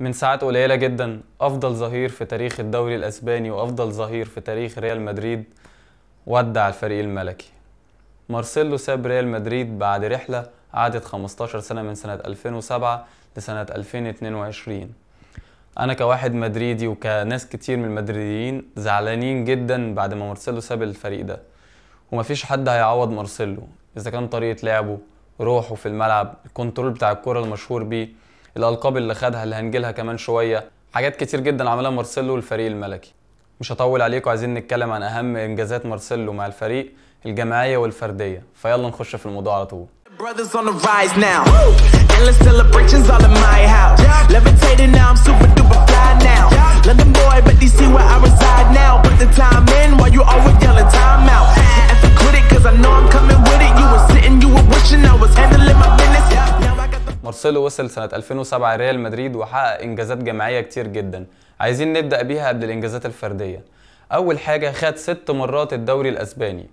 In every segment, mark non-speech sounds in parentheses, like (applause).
من ساعات قليلة جدا أفضل ظهير في تاريخ الدوري الأسباني وأفضل ظهير في تاريخ ريال مدريد ودع الفريق الملكي مارسيلو ساب ريال مدريد بعد رحلة عادت 15 سنة من سنة 2007 لسنة 2022 أنا كواحد مدريدي وكناس كتير من المدريديين زعلانين جدا بعد ما مارسيلو ساب الفريق ده ومفيش حد هيعوض مارسيلو إذا كان طريقة لعبه روحه في الملعب الكنترول بتاع الكرة المشهور بيه الالقاب اللي خدها اللي هنجيلها كمان شويه حاجات كتير جدا عملها مارسيلو والفريق الملكي مش هطول عليكم عايزين نتكلم عن اهم انجازات مارسيلو مع الفريق الجماعيه والفرديه فيلا نخش في الموضوع على طول Brothers on the rise now. Endless celebrations all in my house. Levitating now, I'm super مارسيلو وصل سنة 2007 ريال مدريد وحقق إنجازات جماعية كتير جدا عايزين نبدأ بيها قبل الإنجازات الفردية أول حاجة خد ست مرات الدوري الأسباني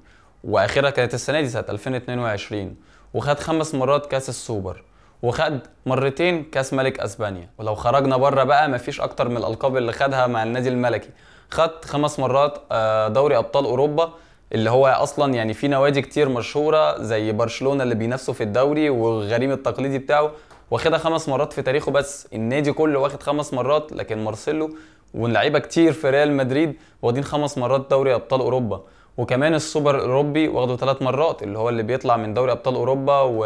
وآخرها كانت السنة دي سنة 2022 وخد خمس مرات كاس السوبر وخد مرتين كاس ملك اسبانيا ولو خرجنا بره بقى مفيش اكتر من الالقاب اللي خدها مع النادي الملكي خد خمس مرات آه، دوري ابطال اوروبا اللي هو اصلا يعني في نوادي كتير مشهوره زي برشلونه اللي بينافسوا في الدوري والغريم التقليدي بتاعه واخدها خمس مرات في تاريخه بس النادي كله واخد خمس مرات لكن مارسيلو ولاعيبه كتير في ريال مدريد واخدين خمس مرات دوري ابطال اوروبا وكمان السوبر الاوروبي واخده ثلاث مرات اللي هو اللي بيطلع من دوري ابطال اوروبا و...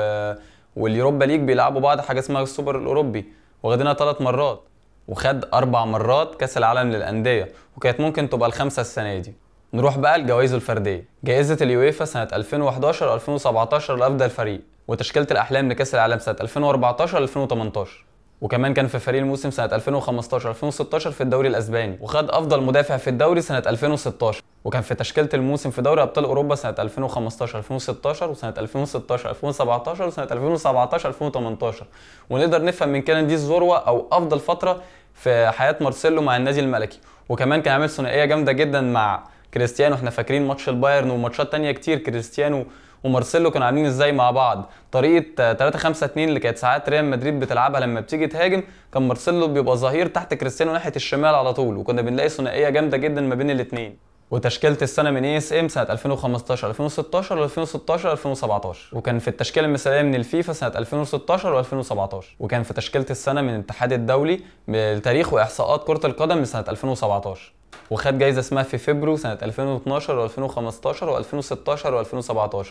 واليوروبا ليج بيلعبوا بعض حاجه اسمها السوبر الاوروبي واخدينها ثلاث مرات وخد اربع مرات كاس العالم للانديه وكانت ممكن تبقى الخمسه السنه دي نروح بقى الجوائز الفرديه جائزه اليويفا سنه 2011 2017 لافضل فريق وتشكيله الاحلام لكاس العالم سنه 2014 2018 وكمان كان في فريق الموسم سنة 2015 2016 في الدوري الاسباني وخد افضل مدافع في الدوري سنة 2016 وكان في تشكيلة الموسم في دوري ابطال اوروبا سنة 2015 2016 وسنة 2016 2017 وسنة 2017 2018 ونقدر نفهم من كده دي الذروة او افضل فترة في حياة مارسيلو مع النادي الملكي وكمان كان عامل ثنائية جامدة جدا مع كريستيانو احنا فاكرين ماتش البايرن وماتشات تانية كتير كريستيانو ومارسيلو كانوا عاملين ازاي مع بعض طريقه 3 5 2 اللي كانت ساعات ريال مدريد بتلعبها لما بتيجي تهاجم كان مارسيلو بيبقى ظهير تحت كريستيانو ناحيه الشمال على طول وكنا بنلاقي ثنائيه جامده جدا ما بين الاثنين وتشكيله السنه من اي اس ام سنه 2015 2016 و2016 2017 وكان في التشكيله المثاليه من الفيفا سنه 2016 و2017 وكان في تشكيله السنه من الاتحاد الدولي بتاريخ واحصاءات كره القدم من سنه 2017 وخد جايزه اسمها في فبرو سنه 2012 و2015 و2016 و2017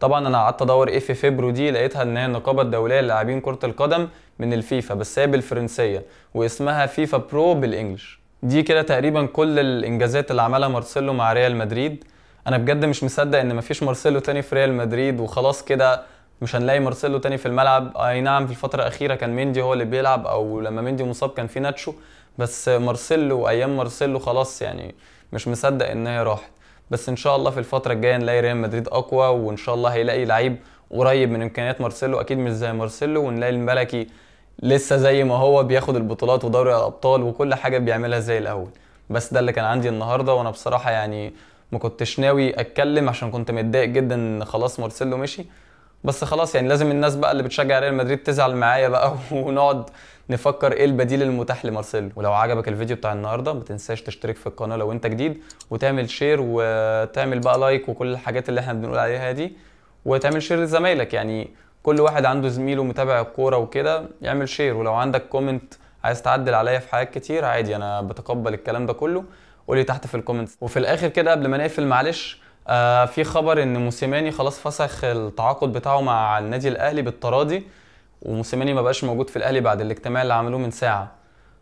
طبعا انا قعدت ادور ايه في فبرو دي لقيتها ان هي النقابه الدوليه للاعبين كره القدم من الفيفا بس هي بالفرنسيه واسمها فيفا برو بالانجلش دي كده تقريبا كل الانجازات اللي عملها مارسيلو مع ريال مدريد انا بجد مش مصدق ان مفيش مارسيلو تاني في ريال مدريد وخلاص كده مش هنلاقي مارسيلو تاني في الملعب اي نعم في الفتره الاخيره كان مندي هو اللي بيلعب او لما مندي مصاب كان في ناتشو بس مارسيلو وايام مارسيلو خلاص يعني مش مصدق ان هي راحت بس ان شاء الله في الفتره الجايه نلاقي ريال مدريد اقوى وان شاء الله هيلاقي لعيب قريب من امكانيات مارسيلو اكيد مش زي مارسيلو ونلاقي الملكي لسه زي ما هو بياخد البطولات ودوري الابطال وكل حاجه بيعملها زي الاول بس ده اللي كان عندي النهارده وانا بصراحه يعني ما كنتش ناوي اتكلم عشان كنت متضايق جدا ان خلاص مارسيلو مشي بس خلاص يعني لازم الناس بقى اللي بتشجع ريال مدريد تزعل معايا بقى (laughs) ونقعد نفكر ايه البديل المتاح لمارسيلو ولو عجبك الفيديو بتاع النهارده ما تنساش تشترك في القناه لو انت جديد وتعمل شير وتعمل بقى لايك وكل الحاجات اللي احنا بنقول عليها دي وتعمل شير لزمايلك يعني كل واحد عنده زميله متابع الكوره وكده يعمل شير ولو عندك كومنت عايز تعدل عليا في حاجات كتير عادي انا بتقبل الكلام ده كله قولي تحت في الكومنتس وفي الاخر كده قبل ما نقفل معلش آه في خبر ان موسيماني خلاص فسخ التعاقد بتاعه مع النادي الاهلي بالتراضي وموسيماني ما بقاش موجود في الاهلي بعد الاجتماع اللي عملوه من ساعه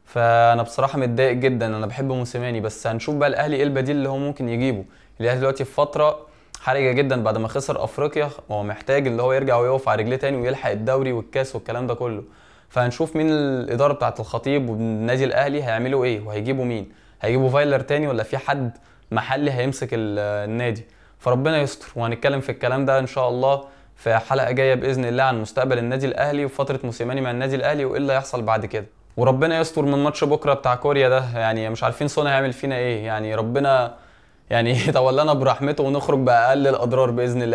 فانا بصراحه متضايق جدا انا بحب موسيماني بس هنشوف بقى الاهلي ايه البديل اللي هو ممكن يجيبه الاهلي دلوقتي في فتره حرجه جدا بعد ما خسر افريقيا هو محتاج اللي هو يرجع ويقف على رجليه تاني ويلحق الدوري والكاس والكلام ده كله فهنشوف مين الاداره بتاعه الخطيب والنادي الاهلي هيعملوا ايه وهيجيبوا مين هيجيبوا فايلر تاني ولا في حد محلي هيمسك النادي فربنا يستر وهنتكلم في الكلام ده ان شاء الله في حلقه جايه باذن الله عن مستقبل النادي الاهلي وفتره موسيماني مع النادي الاهلي وايه اللي هيحصل بعد كده وربنا يستر من ماتش بكره بتاع كوريا ده يعني مش عارفين صونا هيعمل فينا ايه يعني ربنا يعني (laughs) يتولانا برحمته ونخرج باقل الاضرار باذن الله